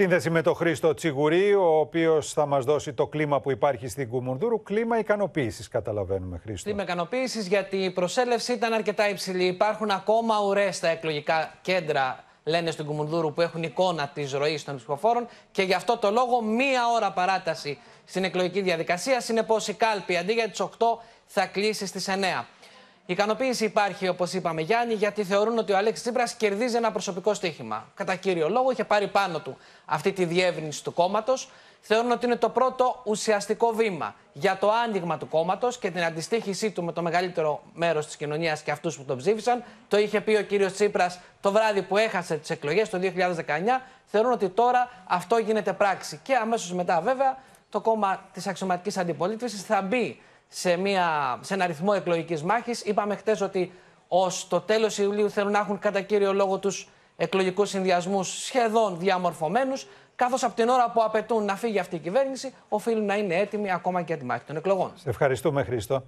Σύνδεση με τον Χρήστο Τσιγουρή, ο οποίος θα μας δώσει το κλίμα που υπάρχει στην Κουμουνδούρου. Κλίμα ικανοποίησης, καταλαβαίνουμε, Χρήστο. Κλίμα ικανοποίησης, γιατί η προσέλευση ήταν αρκετά υψηλή. Υπάρχουν ακόμα ουρές στα εκλογικά κέντρα, λένε στην Κουμουνδούρου, που έχουν εικόνα της ροής των ψηφοφόρων. Και γι' αυτό το λόγο, μία ώρα παράταση στην εκλογική διαδικασία. Συνεπώς, η κάλπη αντί για τις 8 θα κλείσει στις 9. Ικανοποίηση υπάρχει, όπως είπαμε, Γιάννη, γιατί θεωρούν ότι ο Αλέξης Τσίπρας κερδίζει ένα προσωπικό στοίχημα. Κατά κύριο λόγο, είχε πάρει πάνω του αυτή τη διεύρυνση του κόμματος. Θεωρούν ότι είναι το πρώτο ουσιαστικό βήμα για το άνοιγμα του κόμματος και την αντιστοίχησή του με το μεγαλύτερο μέρος της κοινωνίας και αυτούς που τον ψήφισαν. Το είχε πει ο κύριος Τσίπρας το βράδυ που έχασε τις εκλογές το 2019. Θεωρούν ότι τώρα αυτό γίνεται πράξη. Και αμέσως μετά, βέβαια, το κόμμα της αξιωματικής αντιπολίτευσης θα μπει σε, μια, σε ένα ρυθμό εκλογικής μάχης. Είπαμε χτες ότι ως το τέλος Ιουλίου θέλουν να έχουν κατά κύριο λόγο τους εκλογικούς συνδυασμούς σχεδόν διαμορφωμένους. Καθώς από την ώρα που απαιτούν να φύγει αυτή η κυβέρνηση, οφείλουν να είναι έτοιμοι ακόμα και τη μάχη των εκλογών. ευχαριστούμε, Χρήστο.